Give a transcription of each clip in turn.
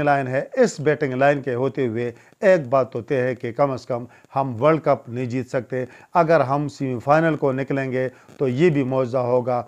line है इस batting line के होते हुए एक बात होते तो है कि कम से कम हम वर्ल्ड कप नहीं जीत सकते अगर हम सेमीफाइनल को निकलेंगे तो ये भी मुआवजा होगा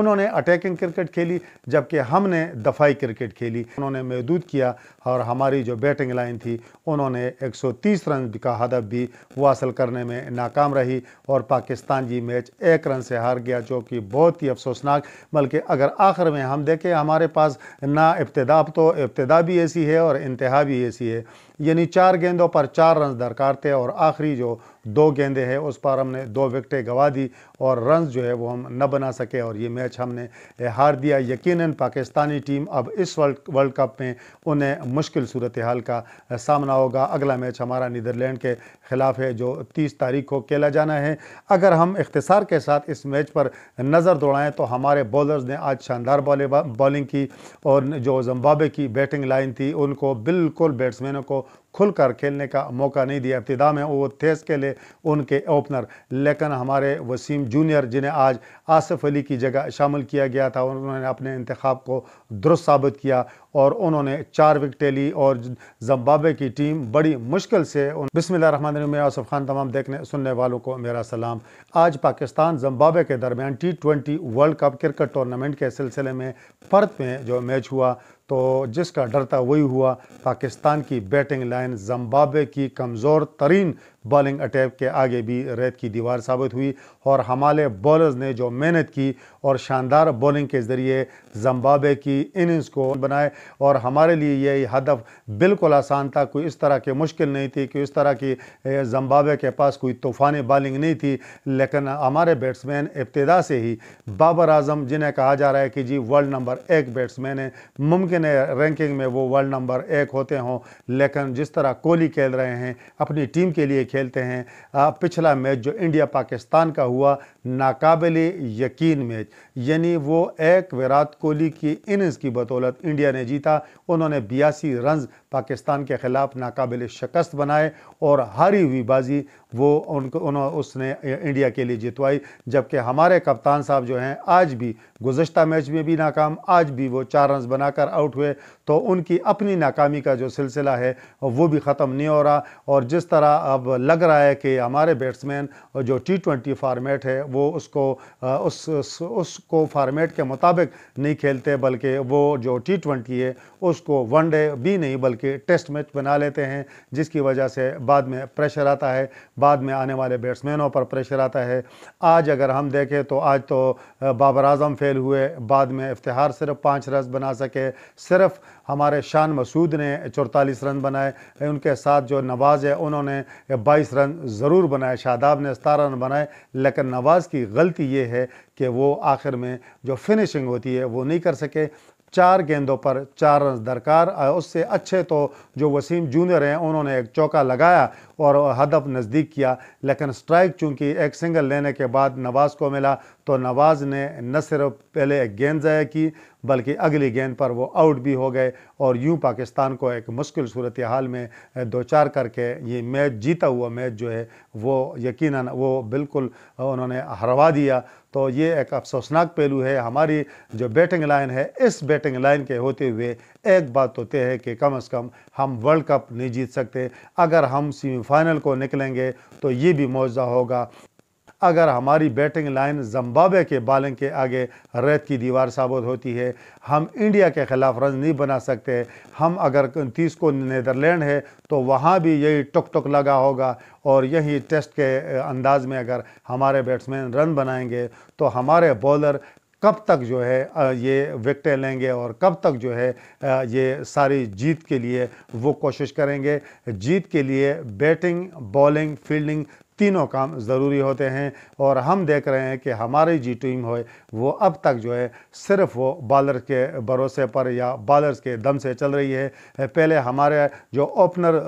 उन्होंने अटैकिंग क्रिकेट खेली जबकि हमने दफाई क्रिकेट खेली उन्होंने महदूद किया और हमारी जो बैटिंग लाइन थी उन्होंने 130 रन का हदफ भी हासिल करने में नाकाम रही और पाकिस्तान ये मैच एक रन से हार गया जो कि बहुत ही अफसोसनाक बल्कि अगर आखिर में हम देखें हमारे पास ना इब्तदा तो इब्तदा भी ऐसी है और इंतहा भी ऐसी है यानी चार गेंदों पर चार रन दरकार थे और आखिरी जो दो गेंदे हैं उस पर हमने दो विकटें गवा दी और रन जो है वो हम न बना सके और ये मैच हमने हार दिया यकीन पाकिस्तानी टीम अब इस वर्ल्ड वर्ल्ड कप में उन्हें मुश्किल सूरत हाल का सामना होगा अगला मैच हमारा नीदरलैंड के ख़िलाफ़ है जो तीस तारीख को खेला जाना है अगर हम इख्तसार के साथ इस मैच पर नज़र दौड़ाएँ तो हमारे बॉलर्स ने आज शानदार बॉले बॉलिंग की और जो जम्बाबे की बैटिंग लाइन थी उनको बिल्कुल बैट्समैनों को खुलकर खेलने का मौका नहीं दिया इब्तदा में वो थेस के लिए उनके ओपनर लेकिन हमारे वसीम जूनियर जिन्हें आज आसफ़ अली की जगह शामिल किया गया था उन्होंने अपने इंतखब को दुरुस्त साबित किया और उन्होंने चार विकटें ली और जम्बावे की टीम बड़ी मुश्किल से उन बिसमिल्ल में आसफ़ खान तमाम देखने सुनने वालों को मेरा सलाम आज पाकिस्तान जम्बावे के दरमियान T twenty World Cup cricket tournament के सिलसिले में पर्त में जो मैच हुआ तो जिसका डरता वही हुआ पाकिस्तान की बैटिंग लाइन जम्बाब्वे की कमज़ोर तरीन बॉलिंग अटैक के आगे भी रेत की दीवार साबित हुई और हमारे बॉलर्स ने जो मेहनत की और शानदार बॉलिंग के ज़रिए जम्बाबे की इनिंग्स को बनाए और हमारे लिए यही हदफ बिल्कुल आसान था कोई इस तरह की मुश्किल नहीं थी कि इस तरह की जम्बाबे के पास कोई तूफ़ानी बॉलिंग नहीं थी लेकिन हमारे बैट्समैन इब्तदा से ही बाबर आजम जिन्हें कहा जा रहा है कि जी वर्ल्ड नंबर एक बैट्समैन है मुमकिन है रैंकिंग में वो वर्ल्ड नंबर एक होते हों लेकिन जिस तरह कोहली खेल रहे हैं अपनी टीम के लिए खेलते हैं पिछला मैच जो इंडिया पाकिस्तान का हुआ नाकबिल यकीन मैच यानी वो एक विराट कोहली की इनिंग्स की बदौलत इंडिया ने जीता उन्होंने बयासी रन पाकिस्तान के ख़िलाफ़ नाकबिल शिकस्त बनाए और हारी हुई बाजी वो उनको उन्होंने उसने इंडिया के लिए जितवाई जबकि हमारे कप्तान साहब जो हैं आज भी गुजशत मैच में भी नाकाम आज भी वो चार रन बनाकर आउट हुए तो उनकी अपनी नाकामी का जो सिलसिला है वो भी ख़त्म नहीं हो रहा और जिस तरह अब लग रहा है कि हमारे बैट्समैन जो टी ट्वेंटी फार्मेट है वो उसको उस, उसको फार्मेट के मुताबिक नहीं खेलते बल्कि वो जो टी ट्वेंटी है उसको वन डे भी नहीं बल्कि टेस्ट मैच बना लेते हैं जिसकी वजह से बाद में प्रेशर आता है बाद में आने वाले बैट्समैनों पर प्रेशर आता है आज अगर हम देखें तो आज तो बाबर आजम फेल हुए बाद में इफ्तार सिर्फ पाँच रन बना सके सिर्फ हमारे शान मसूद ने चौतालीस रन बनाए उनके साथ जो नवाज़ है उन्होंने बाईस रन ज़रूर बनाए शादाब ने सतारह रन बनाए लेकिन नवाज़ की गलती ये है कि वो आखिर में जो फिनिशिंग होती है वो नहीं कर सके चार गेंदों पर चार रन दरकार उससे अच्छे तो जो वसीम जूनियर हैं उन्होंने एक चौका लगाया और हदफ नज़दीक किया लेकिन स्ट्राइक चूँकि एक सिंगल लेने के बाद नवाज़ को मिला तो नवाज़ ने न सिर्फ पहले एक गेंद ज़ाया की बल्कि अगली गेंद पर वो आउट भी हो गए और यूँ पाकिस्तान को एक मुश्किल सूरत हाल में दो चार करके ये मैच जीता हुआ मैच जो है वो यकीन वो बिल्कुल उन्होंने हरवा दिया तो ये एक अफसोसनाक पहलू है हमारी जो बैटिंग लाइन है इस बैटिंग लाइन के होते हुए एक बात होते तो है कि कम अज़ कम हम वर्ल्ड कप नहीं जीत सकते अगर हम सेमी फाइनल को निकलेंगे तो ये भी मुआवजा होगा अगर हमारी बैटिंग लाइन जम्बावे के बालिंग के आगे रेत की दीवार साबित होती है हम इंडिया के खिलाफ रन नहीं बना सकते हम अगर तीस को नीदरलैंड है तो वहाँ भी यही टुक टुक लगा होगा और यही टेस्ट के अंदाज में अगर हमारे बैट्समैन रन बनाएंगे तो हमारे बॉलर कब तक जो है ये विकटें लेंगे और कब तक जो है ये सारी जीत के लिए वो कोशिश करेंगे जीत के लिए बैटिंग बॉलिंग फील्डिंग तीनों काम ज़रूरी होते हैं और हम देख रहे हैं कि हमारी जी टीम हो वो अब तक जो है सिर्फ वो बॉलर के भरोसे पर या बॉलर्स के दम से चल रही है पहले हमारे जो ओपनर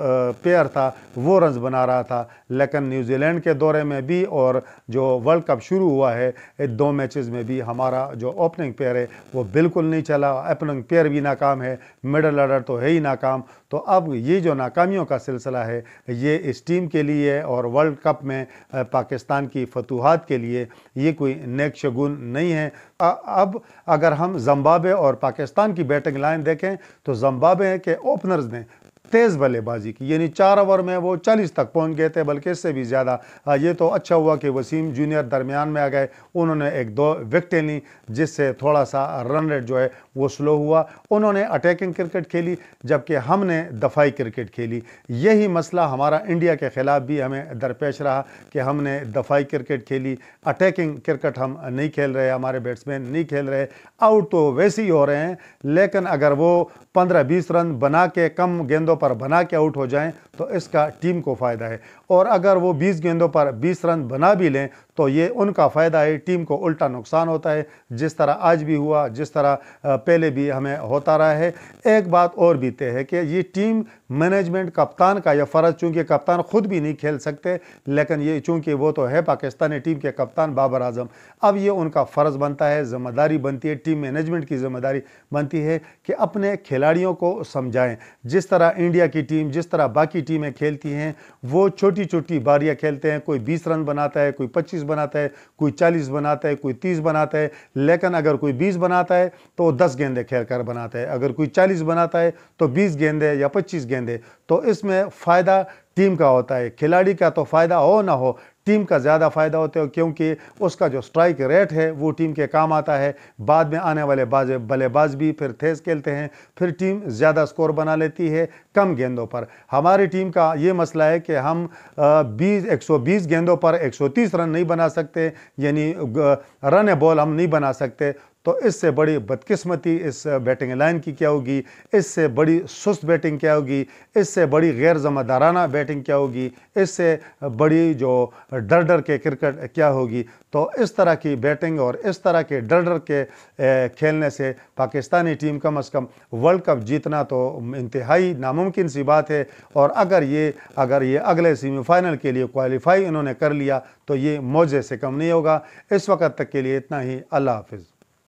पेयर था वो रन बना रहा था लेकिन न्यूजीलैंड के दौरे में भी और जो वर्ल्ड कप शुरू हुआ है दो मैचेस में भी हमारा जो ओपनिंग पेयर है वो बिल्कुल नहीं चला ओपनिंग पेयर भी नाकाम है मिडल ऑर्डर तो है ही नाकाम तो अब ये जो नाकामियों का सिलसिला है ये इस टीम के लिए और वर्ल्ड कप में पाकिस्तान की फतूहत के लिए ये कोई नेक शगुन नहीं है अब अगर हम जम्बाबे और पाकिस्तान की बैटिंग लाइन देखें तो जम्बाबे के ओपनर्स ने तेज़ बल्लेबाजी की यानी चार ओवर में वो चालीस तक पहुँच गए थे बल्कि इससे भी ज़्यादा हाँ, ये तो अच्छा हुआ कि वसीम जूनियर दरमियान में आ गए उन्होंने एक दो विकटें ली जिससे थोड़ा सा रन रेट जो है वो स्लो हुआ उन्होंने अटैकिंग क्रिकेट खेली जबकि हमने दफाई क्रिकेट खेली यही मसला हमारा इंडिया के ख़िलाफ़ भी हमें दरपेश रहा कि हमने दफाई क्रिकेट खेली अटैकिंग क्रिकेट हम नहीं खेल रहे हमारे बैट्समैन नहीं खेल रहे आउट तो वैसे ही हो रहे हैं लेकिन अगर वो पंद्रह बीस रन बना के कम गेंदों पर बना के आउट हो जाएं तो इसका टीम को फ़ायदा है और अगर वो 20 गेंदों पर 20 रन बना भी लें तो ये उनका फ़ायदा है टीम को उल्टा नुकसान होता है जिस तरह आज भी हुआ जिस तरह पहले भी हमें होता रहा है एक बात और भी तय है कि ये टीम मैनेजमेंट कप्तान का यह फ़र्ज़ चूँकि कप्तान ख़ुद भी नहीं खेल सकते लेकिन ये चूँकि वो तो है पाकिस्तानी टीम के कप्तान बाबर आजम अब ये उनका फ़र्ज़ बनता है ज़िम्मेदारी बनती है टीम मैनेजमेंट की ज़िम्मेदारी बनती है कि अपने खिलाड़ियों को समझाएँ जिस तरह इंडिया की टीम जिस तरह बाकी टीमें खेलती हैं वो छोटी छोटी छोटी बारियां खेलते हैं कोई बीस रन बनाता है कोई पच्चीस बनाता है कोई चालीस बनाता है कोई तीस बनाता है लेकिन अगर कोई बीस बनाता है तो दस गेंदे खेल कर बनाता है अगर कोई चालीस बनाता है तो बीस गेंदे या पच्चीस गेंदे तो इसमें फ़ायदा टीम का होता है खिलाड़ी का तो फ़ायदा हो ना हो टीम का ज़्यादा फ़ायदा होता है क्योंकि उसका जो स्ट्राइक रेट है वो टीम के काम आता है बाद में आने वाले बाज बल्लेबाज भी फिर तेज खेलते हैं फिर टीम ज़्यादा स्कोर बना लेती है कम गेंदों पर हमारी टीम का ये मसला है कि हम बीस एक सौ बीस गेंदों पर एक सौ तीस रन नहीं बना सकते यानी रन ए बॉल हम नहीं बना सकते तो इससे बड़ी बदकिस्मती इस बैटिंग लाइन की क्या होगी इससे बड़ी सुस्त बैटिंग क्या होगी इससे बड़ी गैर जमादाराना बैटिंग क्या होगी इससे बड़ी जो डर डर के क्रिकेट क्या होगी तो इस तरह की बैटिंग और इस तरह के डर डर के खेलने से पाकिस्तानी टीम कम अज़ कम वर्ल्ड कप जीतना तो इंतहाई नामुमकिन सी बात है और अगर ये अगर ये अगले सेमीफाइनल के लिए क्वालिफाई इन्होंने कर लिया तो ये मौजे से कम नहीं होगा इस वक्त तक के लिए इतना ही अल्लाह हाफिज़